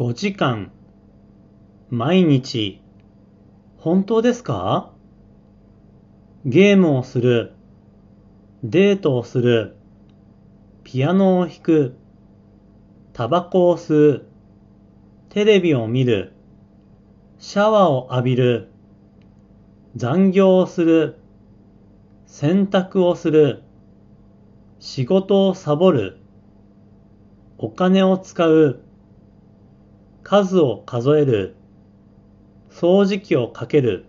5時間毎日本当ですかゲームをするデートをするピアノを弾くタバコを吸うテレビを見るシャワーを浴びる残業をする洗濯をする仕事をサボるお金を使う数を数える掃除機をかける